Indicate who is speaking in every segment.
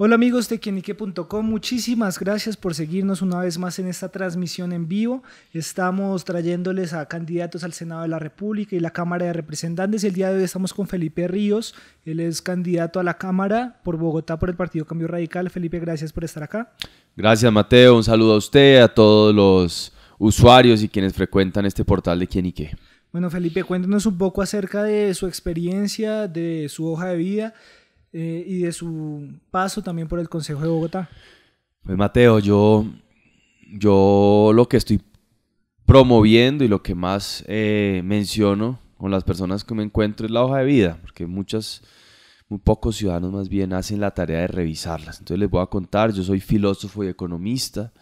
Speaker 1: Hola amigos de quienique.com, muchísimas gracias por seguirnos una vez más en esta transmisión en vivo. Estamos trayéndoles a candidatos al Senado de la República y la Cámara de Representantes. El día de hoy estamos con Felipe Ríos, él es candidato a la Cámara por Bogotá por el Partido Cambio Radical. Felipe, gracias por estar acá.
Speaker 2: Gracias Mateo, un saludo a usted, a todos los usuarios y quienes frecuentan este portal de Quienique.
Speaker 1: Bueno Felipe, cuéntanos un poco acerca de su experiencia, de su hoja de vida eh, y de su paso también por el Consejo de Bogotá.
Speaker 2: Pues Mateo, yo, yo lo que estoy promoviendo y lo que más eh, menciono con las personas que me encuentro es la hoja de vida, porque muchas, muy pocos ciudadanos más bien hacen la tarea de revisarlas. Entonces les voy a contar, yo soy filósofo y economista,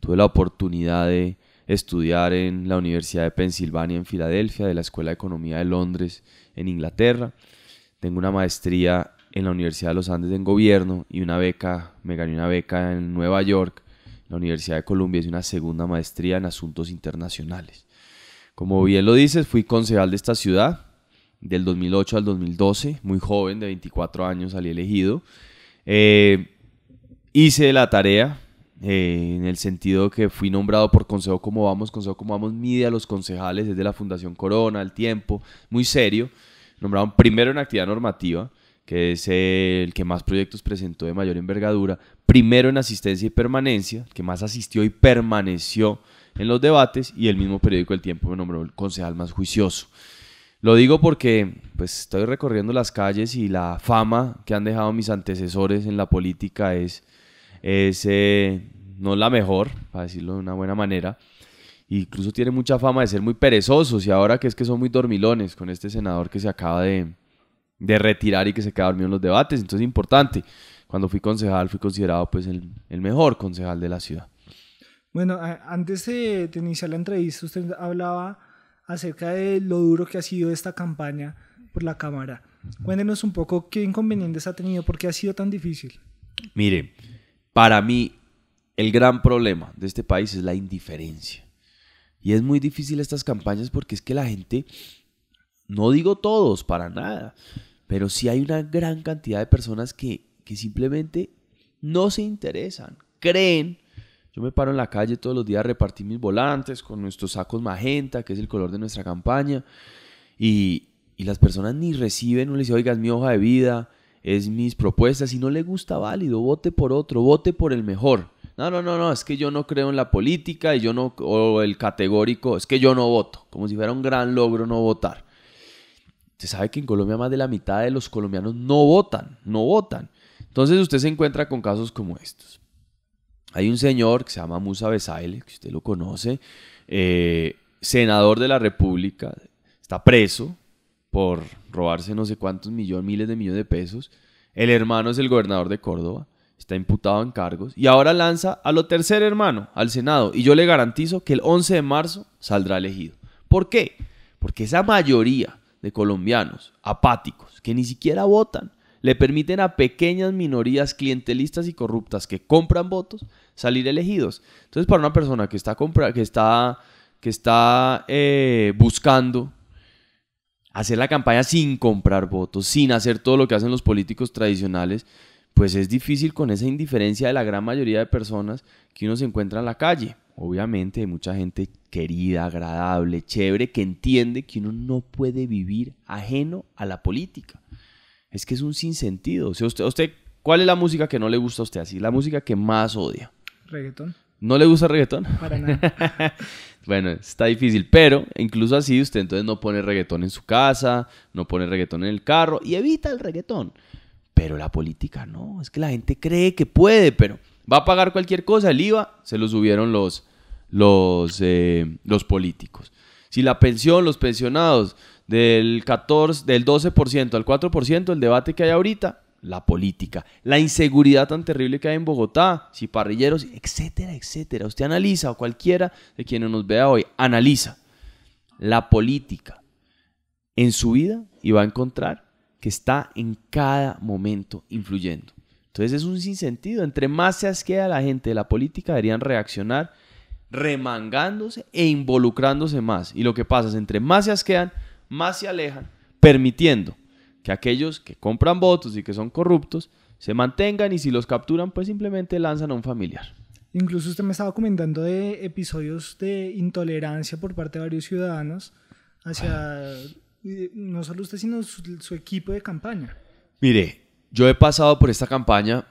Speaker 2: tuve la oportunidad de estudiar en la Universidad de Pensilvania en Filadelfia, de la Escuela de Economía de Londres en Inglaterra. Tengo una maestría en la Universidad de los Andes en gobierno y una beca, me gané una beca en Nueva York, la Universidad de Columbia, y una segunda maestría en asuntos internacionales. Como bien lo dices, fui concejal de esta ciudad del 2008 al 2012, muy joven, de 24 años salí elegido. Eh, hice la tarea eh, en el sentido que fui nombrado por Consejo Como Vamos. Consejo Como Vamos mide a los concejales desde la Fundación Corona, el tiempo, muy serio. Nombraron primero en actividad normativa, que es el que más proyectos presentó de mayor envergadura, primero en asistencia y permanencia, que más asistió y permaneció en los debates, y el mismo periódico El Tiempo me nombró el concejal más juicioso. Lo digo porque pues, estoy recorriendo las calles y la fama que han dejado mis antecesores en la política es, eh, no la mejor, para decirlo de una buena manera. E incluso tiene mucha fama de ser muy perezosos y ahora que es que son muy dormilones con este senador que se acaba de, de retirar y que se quedaba dormido en los debates. Entonces es importante. Cuando fui concejal fui considerado pues el, mejor concejal de la ciudad.
Speaker 1: Bueno, antes de, de, iniciar la entrevista usted hablaba acerca de lo duro que ha sido esta campaña por la Cámara. Cuéntenos un poco qué inconvenientes ha tenido, por qué ha sido tan difícil.
Speaker 2: Mire, para mí el gran problema de este país es la indiferencia. Y es muy difícil estas campañas porque es que la gente, no digo todos, para nada, pero sí hay una gran cantidad de personas que, simplemente no se interesan, creen. Yo me paro en la calle todos los días a repartir mis volantes con nuestros sacos magenta, que es el color de nuestra campaña, y, las personas ni reciben, no les dicen, oiga, es mi hoja de vida, es mis propuestas, y no le gusta, válido, vote por otro, vote por el mejor. No, no, no, no, es que yo no creo en la política y yo no, o el categórico, es que yo no voto, como si fuera un gran logro no votar. Usted sabe que en Colombia más de la mitad de los colombianos no votan, no votan. Entonces usted se encuentra con casos como estos. Hay un señor que se llama Musa Besaile, que usted lo conoce, eh, senador de la República, está preso por robarse no sé cuántos millones, miles de millones de pesos. El hermano es el gobernador de Córdoba, está imputado en cargos y ahora lanza a lo tercer hermano, al Senado, y yo le garantizo que el 11 de marzo saldrá elegido. ¿Por qué? Porque esa mayoría de colombianos apáticos que ni siquiera votan le permiten a pequeñas minorías clientelistas y corruptas que compran votos salir elegidos. Entonces, para una persona que está, compra, que está, que está eh, buscando hacer la campaña sin comprar votos, sin hacer todo lo que hacen los políticos tradicionales, pues es difícil con esa indiferencia de la gran mayoría de personas que uno se encuentra en la calle. Obviamente hay mucha gente querida, agradable, chévere, que entiende que uno no puede vivir ajeno a la política. Es que es un sinsentido. O usted, usted, ¿Cuál es la música que no le gusta a usted así? La música que más odia. Reggaetón. ¿No le gusta reggaetón? Para nada. bueno, está difícil, pero incluso así usted entonces no pone reggaetón en su casa, no pone reggaetón en el carro y evita el reggaetón. Pero la política no, es que la gente cree que puede, pero va a pagar cualquier cosa, el IVA, se lo subieron los los, eh, los políticos. Si la pensión, los pensionados, del, 14, del 12% al 4%, el debate que hay ahorita, la política, la inseguridad tan terrible que hay en Bogotá, si parrilleros, etcétera, etcétera. Usted analiza, o cualquiera de quienes nos vea hoy, analiza la política en su vida y va a encontrar que está en cada momento influyendo. Entonces es un sinsentido. Entre más se asquea la gente de la política, deberían reaccionar remangándose e involucrándose más. Y lo que pasa es entre más se asquean, más se alejan, permitiendo que aquellos que compran votos y que son corruptos se mantengan y si los capturan, pues simplemente lanzan a un familiar.
Speaker 1: Incluso usted me estaba comentando de episodios de intolerancia por parte de varios ciudadanos hacia no solo usted, sino su, su equipo de campaña.
Speaker 2: Mire, yo he pasado por esta campaña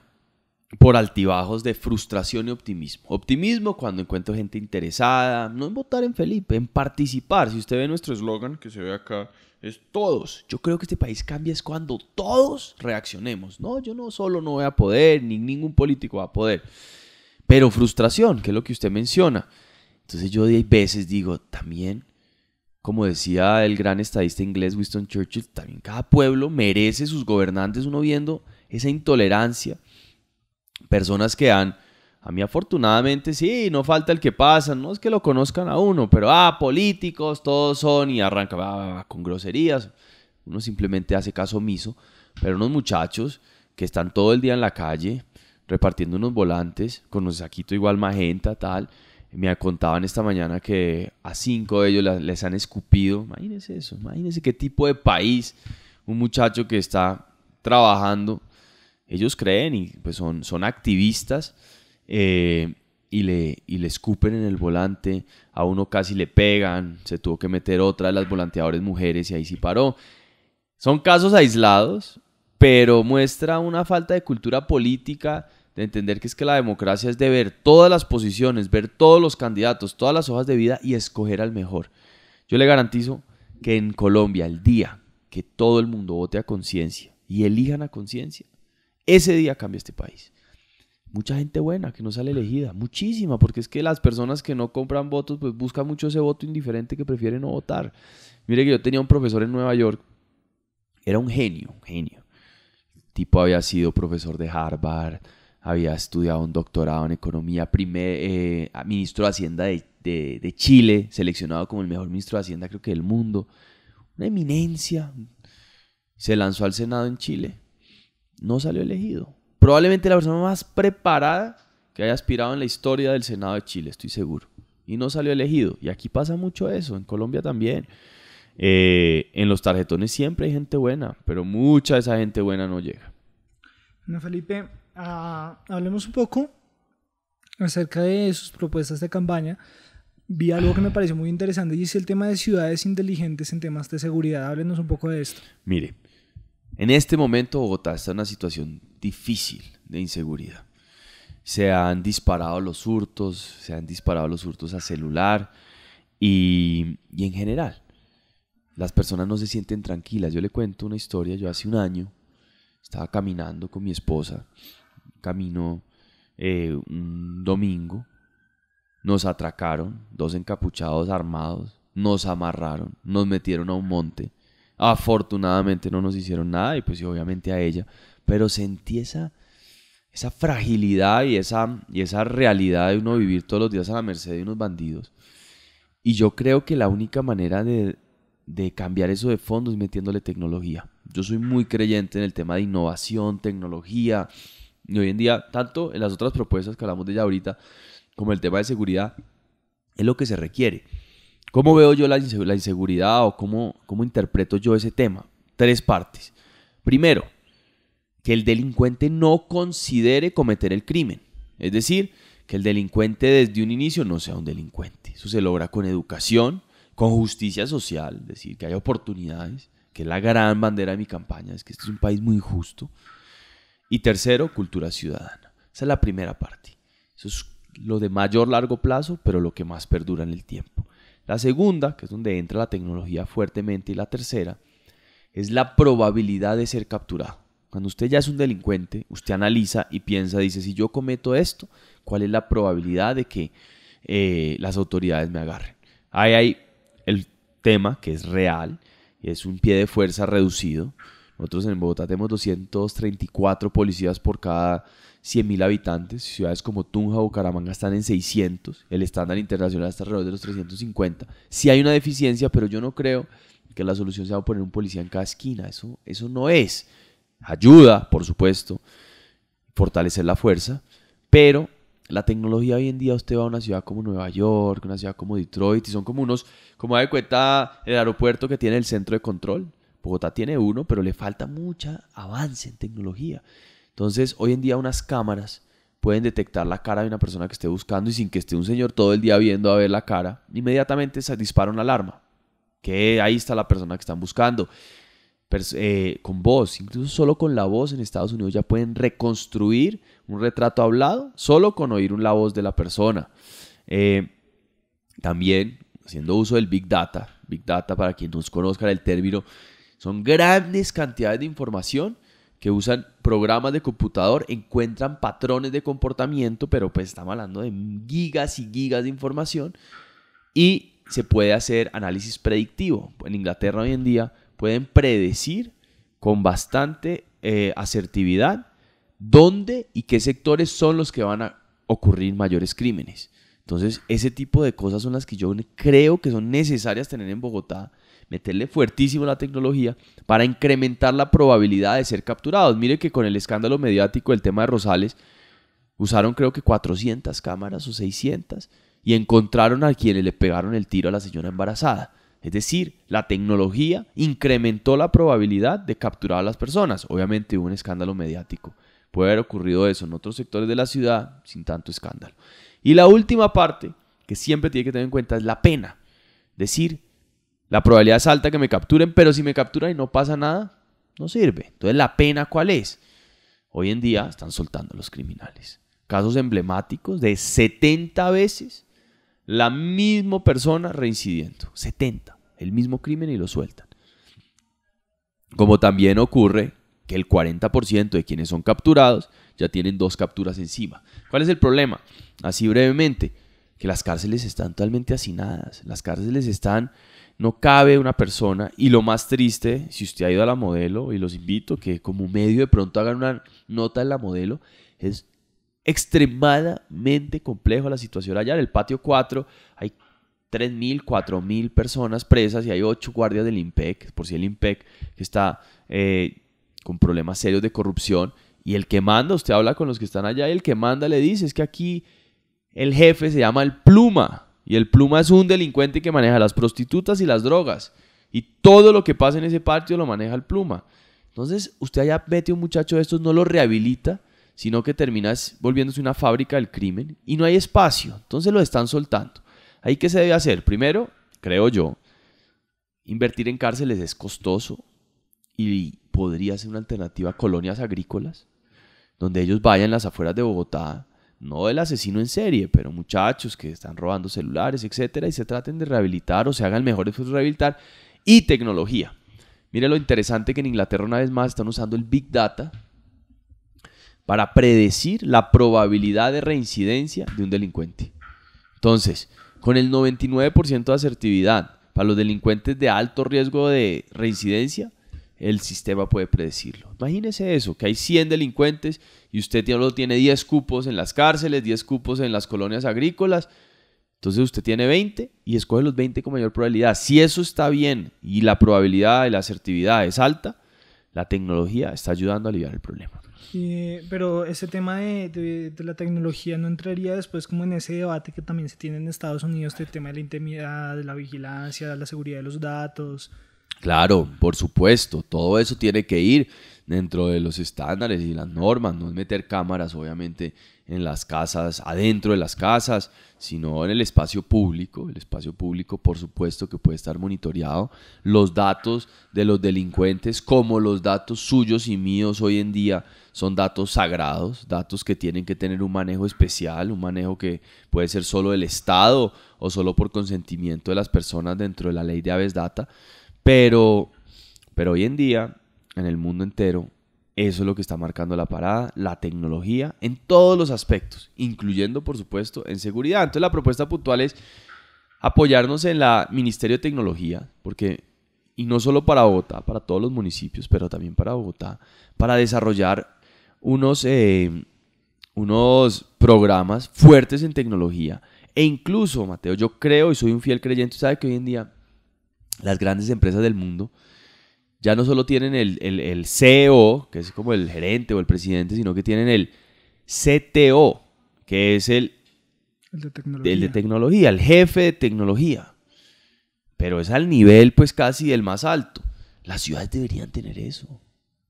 Speaker 2: por altibajos de frustración y optimismo. Optimismo cuando encuentro gente interesada, no en votar en Felipe, en participar. Si usted ve nuestro eslogan que se ve acá, es todos. Yo creo que este país cambia es cuando todos reaccionemos. No, yo no solo no voy a poder, ni ningún político va a poder. Pero frustración, que es lo que usted menciona. Entonces yo hay veces digo, también, como decía el gran estadista inglés Winston Churchill, también cada pueblo merece sus gobernantes, uno viendo esa intolerancia personas que han... A mí afortunadamente sí, no falta el que pasa, no es que lo conozcan a uno, pero ah, políticos, todos son y arranca con groserías. Uno simplemente hace caso omiso, pero unos muchachos que están todo el día en la calle repartiendo unos volantes con un saquito igual magenta, tal. Me contaban esta mañana que a cinco de ellos les han escupido. Imagínense eso, imagínense qué tipo de país un muchacho que está trabajando ellos creen y pues son, son activistas eh, y, le, le escupen en el volante, a uno casi le pegan, se tuvo que meter otra de las volanteadores mujeres y ahí sí paró. Son casos aislados, pero muestra una falta de cultura política, de entender que es que la democracia es de ver todas las posiciones, ver todos los candidatos, todas las hojas de vida y escoger al mejor. Yo le garantizo que en Colombia, el día que todo el mundo vote a conciencia y elijan a conciencia, ese día cambia este país. Mucha gente buena que no sale elegida, muchísima, porque es que las personas que no compran votos, pues buscan mucho ese voto indiferente que prefiere no votar. Mire que yo tenía un profesor en Nueva York, era un genio, un genio. El tipo había sido profesor de Harvard, había estudiado un doctorado en economía, primer, eh, ministro de Hacienda de, de, Chile, seleccionado como el mejor ministro de Hacienda creo que del mundo, una eminencia. Se lanzó al Senado en Chile no salió elegido. Probablemente la persona más preparada que haya aspirado en la historia del Senado de Chile, estoy seguro. Y no salió elegido. Y aquí pasa mucho eso, en Colombia también. Eh, en los tarjetones siempre hay gente buena, pero mucha de esa gente buena no llega.
Speaker 1: Bueno, Felipe, ah, hablemos un poco acerca de sus propuestas de campaña. Vi algo que me pareció muy interesante y es el tema de ciudades inteligentes en temas de seguridad. Háblenos un poco de esto.
Speaker 2: Mire, en este momento Bogotá está en una situación difícil de inseguridad. Se han disparado los hurtos, se han disparado los hurtos a celular y, en general. Las personas no se sienten tranquilas. Yo le cuento una historia. Yo hace un año estaba caminando con mi esposa. Camino eh, un domingo. Nos atracaron dos encapuchados armados. Nos amarraron. Nos metieron a un monte Afortunadamente no nos hicieron nada y pues obviamente a ella, pero sentí esa, esa fragilidad y esa, y esa realidad de uno vivir todos los días a la merced de unos bandidos. Y yo creo que la única manera de, cambiar eso de fondo es metiéndole tecnología. Yo soy muy creyente en el tema de innovación, tecnología. Y hoy en día, tanto en las otras propuestas que hablamos de ya ahorita, como el tema de seguridad, es lo que se requiere. ¿Cómo veo yo la, inseguridad o cómo, cómo interpreto yo ese tema? Tres partes. Primero, que el delincuente no considere cometer el crimen. Es decir, que el delincuente desde un inicio no sea un delincuente. Eso se logra con educación, con justicia social, es decir, que hay oportunidades, que es la gran bandera de mi campaña, es que este es un país muy justo Y tercero, cultura ciudadana. Esa es la primera parte. Eso es lo de mayor largo plazo, pero lo que más perdura en el tiempo. La segunda, que es donde entra la tecnología fuertemente, y la tercera, es la probabilidad de ser capturado. Cuando usted ya es un delincuente, usted analiza y piensa, dice, si yo cometo esto, ¿cuál es la probabilidad de que eh, las autoridades me agarren? Ahí hay el tema que es real, es un pie de fuerza reducido. Nosotros en Bogotá tenemos 234 policías por cada 100.000 habitantes, ciudades como Tunja o Bucaramanga están en 600, el estándar internacional está alrededor de los 350. Si hay una deficiencia, pero yo no creo que la solución sea poner un policía en cada esquina, eso, eso no es. Ayuda, por supuesto, fortalecer la fuerza, pero la tecnología hoy en día usted va a una ciudad como Nueva York, una ciudad como Detroit, y son como unos, como de cuenta, el aeropuerto que tiene el centro de control. Bogotá tiene uno, pero le falta mucho avance en tecnología. Entonces, hoy en día unas cámaras pueden detectar la cara de una persona que esté buscando y sin que esté un señor todo el día viendo a ver la cara, inmediatamente se dispara una alarma. Que ahí está la persona que están buscando. Eh, con voz, incluso solo con la voz en Estados Unidos ya pueden reconstruir un retrato hablado solo con oír la voz de la persona. Eh, también haciendo uso del Big Data, Big Data para quien nos conozca el término, son grandes cantidades de información que usan programas de computador encuentran patrones de comportamiento, pero pues estamos hablando de gigas y gigas de información y se puede hacer análisis predictivo. En Inglaterra hoy en día pueden predecir con bastante eh, asertividad dónde y qué sectores son los que van a ocurrir mayores crímenes. Entonces, ese tipo de cosas son las que yo creo que son necesarias tener en Bogotá meterle fuertísimo la tecnología para incrementar la probabilidad de ser capturados. Mire que con el escándalo mediático del tema de Rosales, usaron creo que 400 cámaras o 600 y encontraron a quienes le pegaron el tiro a la señora embarazada. Es decir, la tecnología incrementó la probabilidad de capturar a las personas. Obviamente hubo un escándalo mediático. Puede haber ocurrido eso en otros sectores de la ciudad sin tanto escándalo. Y la última parte que siempre tiene que tener en cuenta es la pena. decir, la probabilidad es alta que me capturen, pero si me capturan y no pasa nada, no sirve. Entonces, ¿la pena cuál es? Hoy en día están soltando a los criminales. Casos emblemáticos de 70 veces la misma persona reincidiendo. 70. El mismo crimen y lo sueltan. Como también ocurre que el 40% de quienes son capturados ya tienen dos capturas encima. ¿Cuál es el problema? Así brevemente, que las cárceles están totalmente hacinadas, las cárceles están, no cabe una persona y lo más triste, si usted ha ido a la modelo y los invito que como medio de pronto hagan una nota en la modelo, es extremadamente complejo la situación allá en el patio 4, hay 3.000, 4.000 personas presas y hay 8 guardias del IMPEC, por si el IMPEC que está eh, con problemas serios de corrupción y el que manda, usted habla con los que están allá y el que manda le dice es que aquí el jefe se llama el Pluma. Y el Pluma es un delincuente que maneja las prostitutas y las drogas. Y todo lo que pasa en ese patio lo maneja el Pluma. Entonces, usted allá mete un muchacho de estos, no lo rehabilita, sino que termina volviéndose una fábrica del crimen y no hay espacio. Entonces lo están soltando. Ahí qué se debe hacer? Primero, creo yo, invertir en cárceles es costoso y podría ser una alternativa a colonias agrícolas, donde ellos vayan las afueras de Bogotá, no del asesino en serie, pero muchachos que están robando celulares, etcétera, y se traten de rehabilitar o se hagan el mejor esfuerzo de rehabilitar, y tecnología. Mire lo interesante que en Inglaterra una vez más están usando el Big Data para predecir la probabilidad de reincidencia de un delincuente. Entonces, con el 99% de asertividad para los delincuentes de alto riesgo de reincidencia, el sistema puede predecirlo. Imagínese eso, que hay 100 delincuentes y usted solo tiene 10 cupos en las cárceles, 10 cupos en las colonias agrícolas, entonces usted tiene 20 y escoge los 20 con mayor probabilidad. Si eso está bien y la probabilidad de la asertividad es alta, la tecnología está ayudando a aliviar el problema.
Speaker 1: pero ese tema de, la tecnología no entraría después como en ese debate que también se tiene en Estados Unidos, el tema de la intimidad, de la vigilancia, de la seguridad de los datos,
Speaker 2: Claro, por supuesto, todo eso tiene que ir dentro de los estándares y las normas, no es meter cámaras obviamente en las casas, adentro de las casas, sino en el espacio público, el espacio público por supuesto que puede estar monitoreado, los datos de los delincuentes como los datos suyos y míos hoy en día son datos sagrados, datos que tienen que tener un manejo especial, un manejo que puede ser solo del Estado o solo por consentimiento de las personas dentro de la ley de aves data, pero, pero hoy en día, en el mundo entero, eso es lo que está marcando la parada, la tecnología, en todos los aspectos, incluyendo, por supuesto, en seguridad. Entonces la propuesta puntual es apoyarnos en la Ministerio de Tecnología, porque, y no solo para Bogotá, para todos los municipios, pero también para Bogotá, para desarrollar unos, eh, unos programas fuertes en tecnología. E incluso, Mateo, yo creo y soy un fiel creyente, sabe que hoy en día las grandes empresas del mundo ya no solo tienen el, CEO, que es como el gerente o el presidente, sino que tienen el CTO, que es el,
Speaker 1: el, de,
Speaker 2: tecnología. el jefe de tecnología. Pero es al nivel pues casi el más alto. Las ciudades deberían tener eso.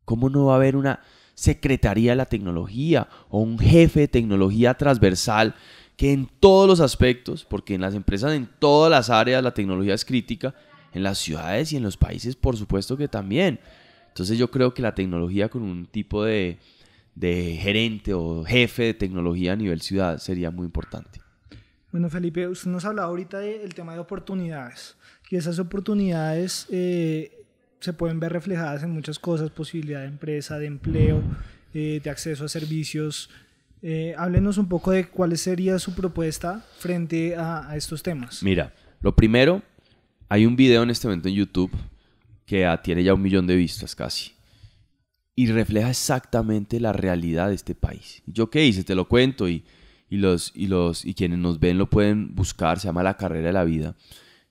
Speaker 2: ¿Cómo no va a haber una secretaría de la tecnología o un jefe de tecnología transversal que en todos los aspectos, porque en las empresas en todas las áreas la tecnología es crítica, en las ciudades y en los países, por supuesto que también. Entonces yo creo que la tecnología con un tipo de, de gerente o jefe de tecnología a nivel ciudad sería muy importante.
Speaker 1: Bueno, Felipe, usted nos hablaba ahorita del tema de oportunidades y esas oportunidades eh, se pueden ver reflejadas en muchas cosas, posibilidad de empresa, de empleo, eh, de acceso a servicios. Eh, háblenos un poco de cuál sería su propuesta frente a, a estos temas.
Speaker 2: Mira, lo primero hay un video en este momento en YouTube que ah, tiene ya un millón de vistas casi. Y refleja exactamente la realidad de este país. ¿Yo qué hice? Te lo cuento y, los, y, los, y quienes nos ven lo pueden buscar. Se llama La Carrera de la Vida.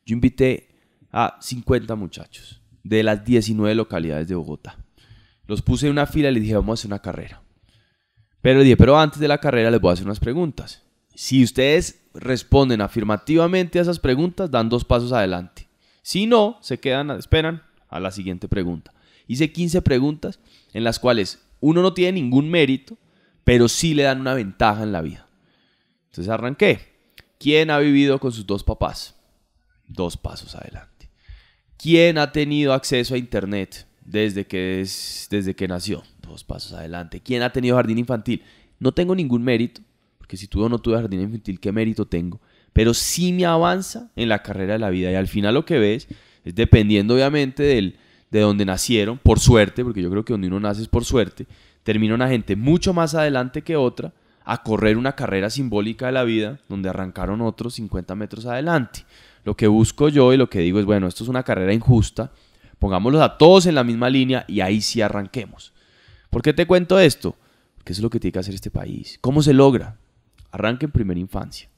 Speaker 2: Yo invité a 50 muchachos de las 19 localidades de Bogotá. Los puse en una fila y les dije, vamos a hacer una carrera. Pero dije, pero antes de la carrera les voy a hacer unas preguntas. Si ustedes responden afirmativamente a esas preguntas, dan dos pasos adelante. Si no, se quedan, esperan a la siguiente pregunta. Hice 15 preguntas en las cuales uno no tiene ningún mérito, pero sí le dan una ventaja en la vida. Entonces arranqué. ¿Quién ha vivido con sus dos papás? Dos pasos adelante. ¿Quién ha tenido acceso a Internet desde que, es, desde que nació? Dos pasos adelante. ¿Quién ha tenido jardín infantil? No tengo ningún mérito, porque si tú no tuve jardín infantil, ¿qué mérito tengo? pero sí me avanza en la carrera de la vida. Y al final lo que ves es dependiendo obviamente del, de donde nacieron, por suerte, porque yo creo que donde uno nace es por suerte, termina una gente mucho más adelante que otra a correr una carrera simbólica de la vida donde arrancaron otros 50 metros adelante. Lo que busco yo y lo que digo es, bueno, esto es una carrera injusta, pongámoslos a todos en la misma línea y ahí sí arranquemos. ¿Por qué te cuento esto? Porque es lo que tiene que hacer este país. ¿Cómo se logra? Arranque en primera infancia.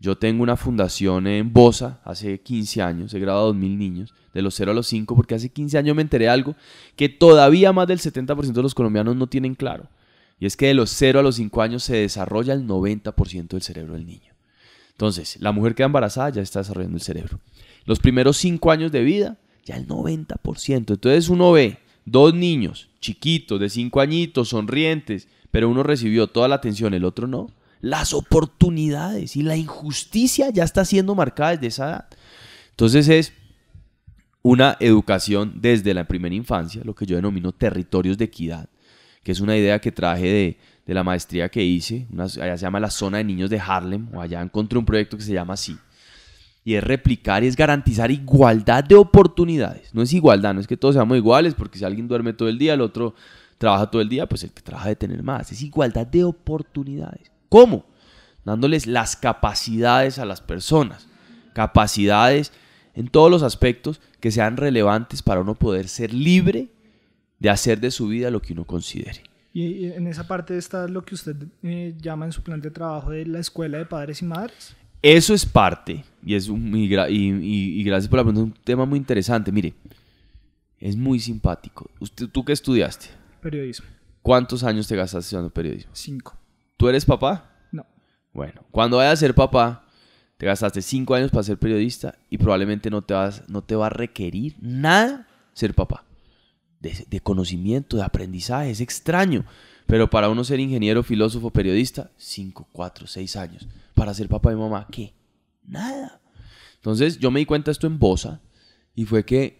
Speaker 2: Yo tengo una fundación en Bosa hace 15 años, he graduado a 2.000 niños, de los 0 a los 5, porque hace 15 años me enteré algo que todavía más del 70% de los colombianos no tienen claro. Y es que de los 0 a los 5 años se desarrolla el 90% del cerebro del niño. Entonces, la mujer queda embarazada ya está desarrollando el cerebro. Los primeros 5 años de vida, ya el 90%. Entonces uno ve dos niños chiquitos, de 5 añitos, sonrientes, pero uno recibió toda la atención, el otro no las oportunidades y la injusticia ya está siendo marcada desde esa edad. Entonces es una educación desde la primera infancia, lo que yo denomino territorios de equidad, que es una idea que traje de, la maestría que hice, allá se llama la zona de niños de Harlem, o allá encontré un proyecto que se llama así. Y es replicar y es garantizar igualdad de oportunidades. No es igualdad, no es que todos seamos iguales, porque si alguien duerme todo el día, el otro trabaja todo el día, pues el que trabaja de tener más. Es igualdad de oportunidades. ¿Cómo? Dándoles las capacidades a las personas, capacidades en todos los aspectos que sean relevantes para uno poder ser libre de hacer de su vida lo que uno considere.
Speaker 1: Y en esa parte está lo que usted eh, llama en su plan de trabajo de la escuela de padres y madres.
Speaker 2: Eso es parte, y, es un, gracias por la pregunta, es un tema muy interesante. Mire, es muy simpático. ¿Tú qué estudiaste? Periodismo. ¿Cuántos años te gastaste estudiando periodismo? Cinco. ¿Tú eres papá? No. Bueno, cuando vayas a ser papá, te gastaste cinco años para ser periodista y probablemente no te, vas, no te va a requerir nada ser papá. De, conocimiento, de aprendizaje, es extraño. Pero para uno ser ingeniero, filósofo, periodista, cinco, cuatro, seis años. Para ser papá y mamá, ¿qué? Nada. Entonces yo me di cuenta esto en Bosa y fue que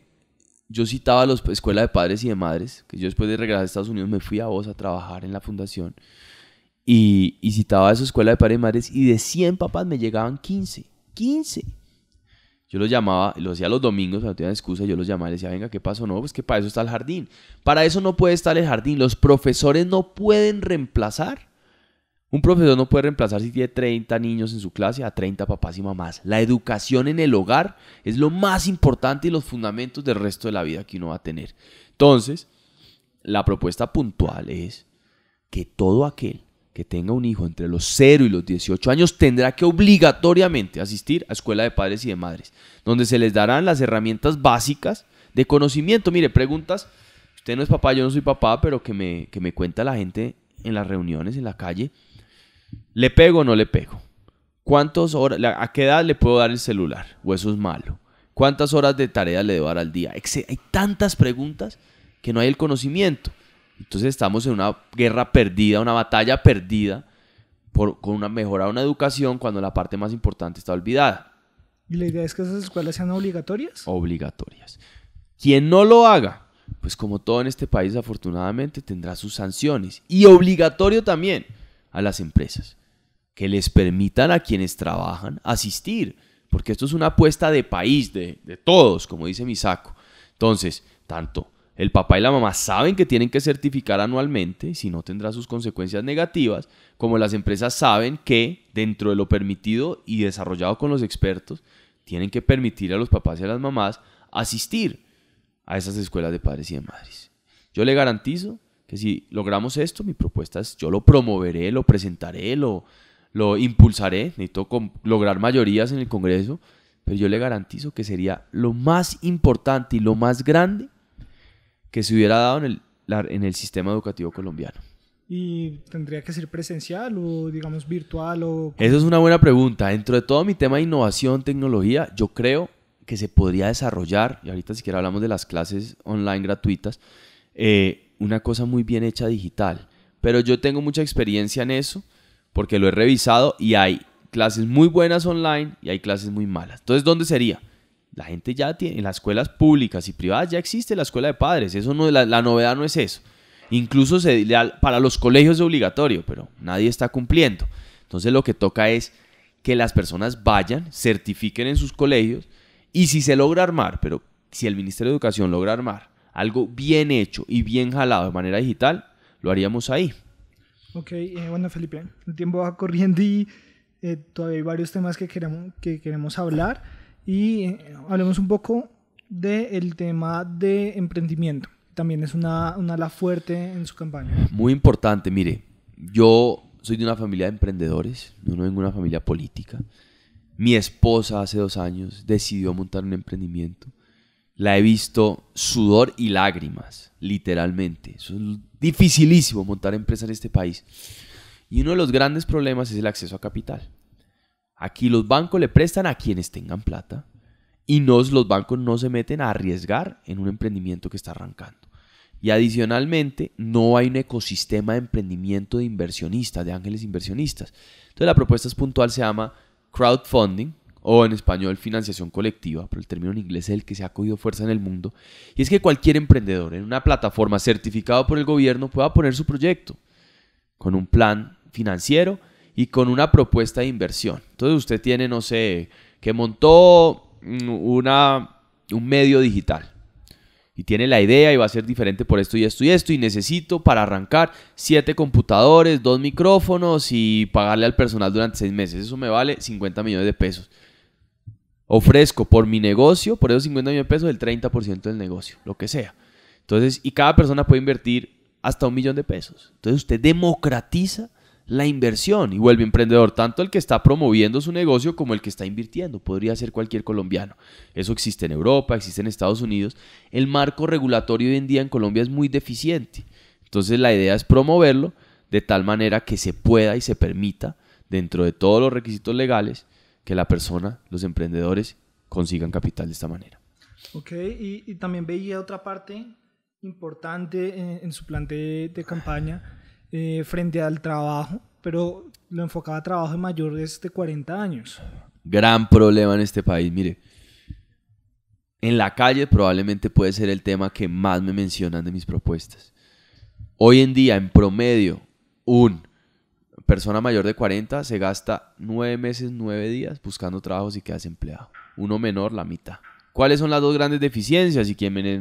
Speaker 2: yo citaba a la escuela de padres y de madres, que yo después de regresar a Estados Unidos me fui a Bosa a trabajar en la fundación y, citaba a su escuela de padres y madres y de 100 papás me llegaban 15, 15. Yo los llamaba, lo hacía los domingos, no tenían excusa, yo los llamaba y decía, venga, ¿qué pasó? No, pues que para eso está el jardín. Para eso no puede estar el jardín. Los profesores no pueden reemplazar. Un profesor no puede reemplazar si tiene 30 niños en su clase a 30 papás y mamás. La educación en el hogar es lo más importante y los fundamentos del resto de la vida que uno va a tener. Entonces, la propuesta puntual es que todo aquel que tenga un hijo entre los 0 y los 18 años tendrá que obligatoriamente asistir a escuela de padres y de madres, donde se les darán las herramientas básicas de conocimiento. Mire, preguntas, usted no es papá, yo no soy papá, pero que me, me cuenta la gente en las reuniones, en la calle, ¿le pego o no le pego? cuántos horas, a qué edad le puedo dar el celular? ¿O eso es malo? ¿Cuántas horas de tarea le debo dar al día? Hay tantas preguntas que no hay el conocimiento. Entonces estamos en una guerra perdida, una batalla perdida por, con una mejora, una educación cuando la parte más importante está olvidada.
Speaker 1: ¿Y la idea es que esas escuelas sean obligatorias?
Speaker 2: Obligatorias. Quien no lo haga, pues como todo en este país afortunadamente tendrá sus sanciones y obligatorio también a las empresas que les permitan a quienes trabajan asistir, porque esto es una apuesta de país, de, de todos, como dice mi saco. Entonces, tanto el papá y la mamá saben que tienen que certificar anualmente, si no tendrá sus consecuencias negativas, como las empresas saben que, dentro de lo permitido y desarrollado con los expertos, tienen que permitir a los papás y a las mamás asistir a esas escuelas de padres y de madres. Yo le garantizo que si logramos esto, mi propuesta es, yo lo promoveré, lo presentaré, lo, lo impulsaré, necesito lograr mayorías en el Congreso, pero yo le garantizo que sería lo más importante y lo más grande que se hubiera dado en el, en el sistema educativo colombiano.
Speaker 1: ¿Y tendría que ser presencial o digamos virtual? O...
Speaker 2: Eso es una buena pregunta. Dentro de todo mi tema de innovación, tecnología, yo creo que se podría desarrollar, y ahorita siquiera hablamos de las clases online gratuitas, eh, una cosa muy bien hecha digital. Pero yo tengo mucha experiencia en eso porque lo he revisado y hay clases muy buenas online y hay clases muy malas. Entonces, ¿dónde sería? La gente ya tiene, en las escuelas públicas y privadas ya existe la escuela de padres, eso no, la, la novedad no es eso. Incluso se, para los colegios es obligatorio, pero nadie está cumpliendo. Entonces lo que toca es que las personas vayan, certifiquen en sus colegios y si se logra armar, pero si el Ministerio de Educación logra armar algo bien hecho y bien jalado de manera digital, lo haríamos ahí.
Speaker 1: Ok, eh, bueno Felipe, el tiempo va corriendo y eh, todavía hay varios temas que queremos, que queremos hablar y eh, hablemos un poco del tema de emprendimiento. También es una, ala fuerte en su campaña. Muy
Speaker 2: importante, mire, yo soy de una familia de emprendedores, no vengo de una familia política. Mi esposa hace dos años decidió montar un emprendimiento. La he visto sudor y lágrimas, literalmente. es dificilísimo montar empresa en este país. Y uno de los grandes problemas es el acceso a capital. Aquí los bancos le prestan a quienes tengan plata y no los bancos no se meten a arriesgar en un emprendimiento que está arrancando. Y adicionalmente, no hay un ecosistema de emprendimiento de inversionistas, de ángeles inversionistas. Entonces la propuesta es puntual, se llama crowdfunding o en español financiación colectiva, pero el término en inglés es el que se ha cogido fuerza en el mundo. Y es que cualquier emprendedor en una plataforma certificada por el gobierno pueda poner su proyecto con un plan financiero y con una propuesta de inversión. Entonces usted tiene, no sé, que montó una, un medio digital y tiene la idea y va a ser diferente por esto y esto y esto y necesito para arrancar siete computadores, dos micrófonos y pagarle al personal durante seis meses. Eso me vale 50 millones de pesos. Ofrezco por mi negocio, por esos 50 millones de pesos, el 30% del negocio, lo que sea. Entonces, y cada persona puede invertir hasta un millón de pesos. Entonces usted democratiza la inversión y vuelve emprendedor tanto el que está promoviendo su negocio como el que está invirtiendo. Podría ser cualquier colombiano. Eso existe en Europa, existe en Estados Unidos. El marco regulatorio hoy en día en Colombia es muy deficiente. Entonces la idea es promoverlo de tal manera que se pueda y se permita, dentro de todos los requisitos legales, que la persona, los emprendedores, consigan capital de esta manera.
Speaker 1: Ok, y, también veía otra parte importante en, su plan de campaña eh, frente al trabajo, pero lo enfocaba a trabajo de mayor de 40 años.
Speaker 2: Gran problema en este país, mire. En la calle probablemente puede ser el tema que más me mencionan de mis propuestas. Hoy en día, en promedio, un persona mayor de 40 se gasta nueve meses, nueve días buscando trabajos y queda desempleado. Uno menor, la mitad. ¿Cuáles son las dos grandes deficiencias? Y quienes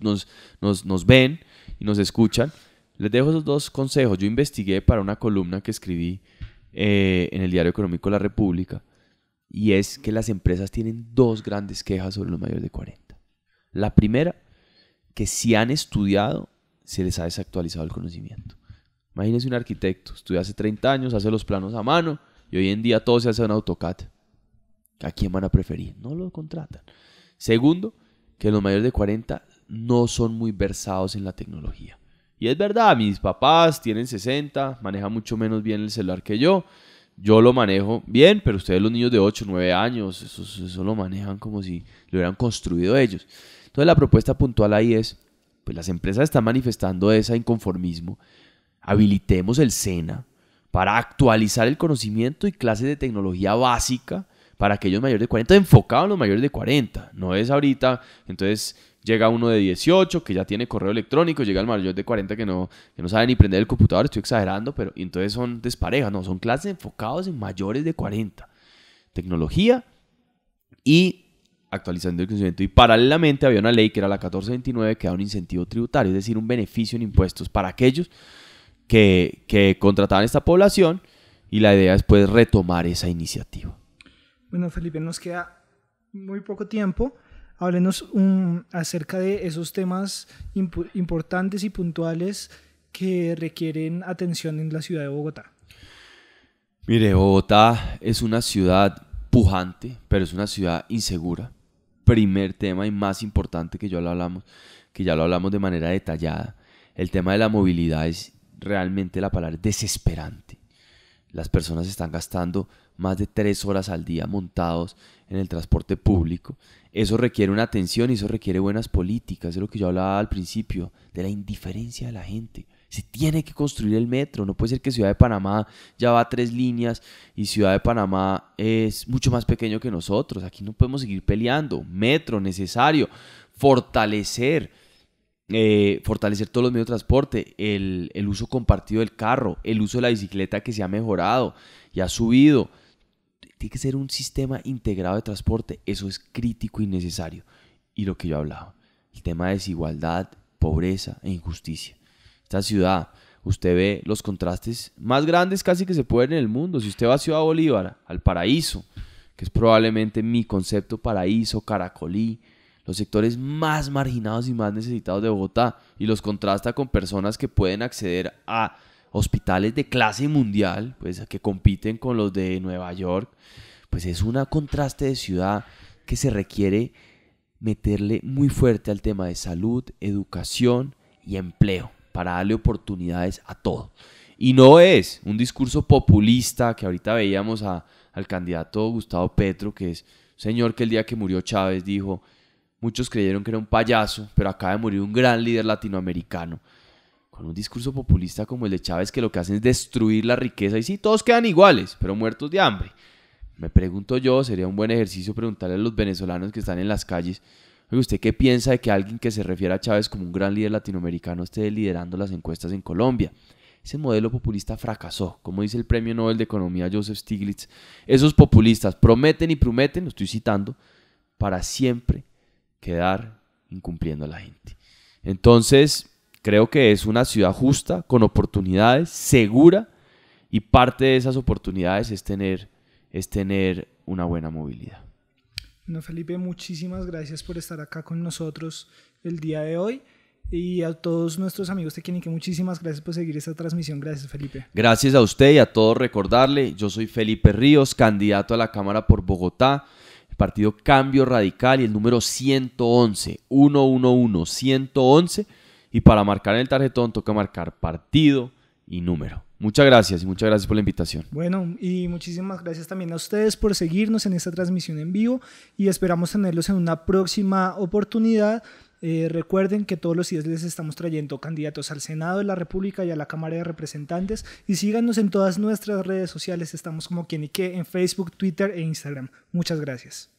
Speaker 2: nos, nos, nos ven y nos escuchan, les dejo esos dos consejos. Yo investigué para una columna que escribí eh, en el Diario Económico La República y es que las empresas tienen dos grandes quejas sobre los mayores de 40. La primera, que si han estudiado, se les ha desactualizado el conocimiento. Imagínense un arquitecto, estudió hace 30 años, hace los planos a mano y hoy en día todo se hace en AutoCAD. ¿A quién van a preferir? No lo contratan. Segundo, que los mayores de 40 no son muy versados en la tecnología. Y es verdad, mis papás tienen 60, manejan mucho menos bien el celular que yo. Yo lo manejo bien, pero ustedes los niños de 8, 9 años, eso, lo manejan como si lo hubieran construido ellos. Entonces la propuesta puntual ahí es, pues las empresas están manifestando ese inconformismo. Habilitemos el SENA para actualizar el conocimiento y clases de tecnología básica para aquellos mayores de 40, enfocados en los mayores de 40. No es ahorita, entonces llega uno de 18 que ya tiene correo electrónico, llega el mayor de 40 que no, que no sabe ni prender el computador, estoy exagerando, pero entonces son desparejas, no, son clases enfocadas en mayores de 40. Tecnología y actualizando el conocimiento. Y paralelamente había una ley que era la 1429 que da un incentivo tributario, es decir, un beneficio en impuestos para aquellos que, que contrataban esta población y la idea es pues retomar esa iniciativa.
Speaker 1: Bueno, Felipe, nos queda muy poco tiempo. Háblenos acerca de esos temas importantes y puntuales que requieren atención en la ciudad de Bogotá.
Speaker 2: Mire, Bogotá es una ciudad pujante, pero es una ciudad insegura. Primer tema y más importante que ya lo hablamos, que ya lo hablamos de manera detallada. El tema de la movilidad es realmente la palabra desesperante. Las personas están gastando más de tres horas al día montados en el transporte público. Eso requiere una atención y eso requiere buenas políticas. Es lo que yo hablaba al principio, de la indiferencia de la gente. Se tiene que construir el metro. No puede ser que Ciudad de Panamá ya va a tres líneas y Ciudad de Panamá es mucho más pequeño que nosotros. Aquí no podemos seguir peleando. Metro necesario. Fortalecer eh, fortalecer todos los medios de transporte, el, uso compartido del carro, el uso de la bicicleta que se ha mejorado y ha subido. Tiene que ser un sistema integrado de transporte, eso es crítico y necesario. Y lo que yo hablaba, el tema de desigualdad, pobreza e injusticia. Esta ciudad, usted ve los contrastes más grandes casi que se pueden en el mundo. Si usted va a Ciudad Bolívar, al paraíso, que es probablemente mi concepto paraíso, caracolí, los sectores más marginados y más necesitados de Bogotá y los contrasta con personas que pueden acceder a hospitales de clase mundial, pues que compiten con los de Nueva York, pues es un contraste de ciudad que se requiere meterle muy fuerte al tema de salud, educación y empleo para darle oportunidades a todo. Y no es un discurso populista que ahorita veíamos al candidato Gustavo Petro, que es un señor que el día que murió Chávez dijo, Muchos creyeron que era un payaso, pero acaba de morir un gran líder latinoamericano. Con un discurso populista como el de Chávez que lo que hacen es destruir la riqueza y sí, todos quedan iguales, pero muertos de hambre. Me pregunto yo, sería un buen ejercicio preguntarle a los venezolanos que están en las calles, oye, ¿usted qué piensa de que alguien que se refiere a Chávez como un gran líder latinoamericano esté liderando las encuestas en Colombia? Ese modelo populista fracasó, como dice el premio Nobel de Economía Joseph Stiglitz. Esos populistas prometen y prometen, lo estoy citando, para siempre quedar incumpliendo a la gente. Entonces, creo que es una ciudad justa, con oportunidades, segura, y parte de esas oportunidades es tener, es tener una buena movilidad.
Speaker 1: No Felipe, muchísimas gracias por estar acá con nosotros el día de hoy. Y a todos nuestros amigos de que muchísimas gracias por seguir esta transmisión. Gracias, Felipe.
Speaker 2: Gracias a usted y a todos recordarle, yo soy Felipe Ríos, candidato a la Cámara por Bogotá partido Cambio Radical y el número 111, 111, 111. Y para marcar en el tarjetón toca marcar partido y número. Muchas gracias y muchas gracias por la invitación.
Speaker 1: Bueno, y muchísimas gracias también a ustedes por seguirnos en esta transmisión en vivo y esperamos tenerlos en una próxima oportunidad. Eh, recuerden que todos los días les estamos trayendo candidatos al Senado de la República y a la Cámara de Representantes y síganos en todas nuestras redes sociales, estamos como quien y qué en Facebook, Twitter e Instagram. Muchas gracias.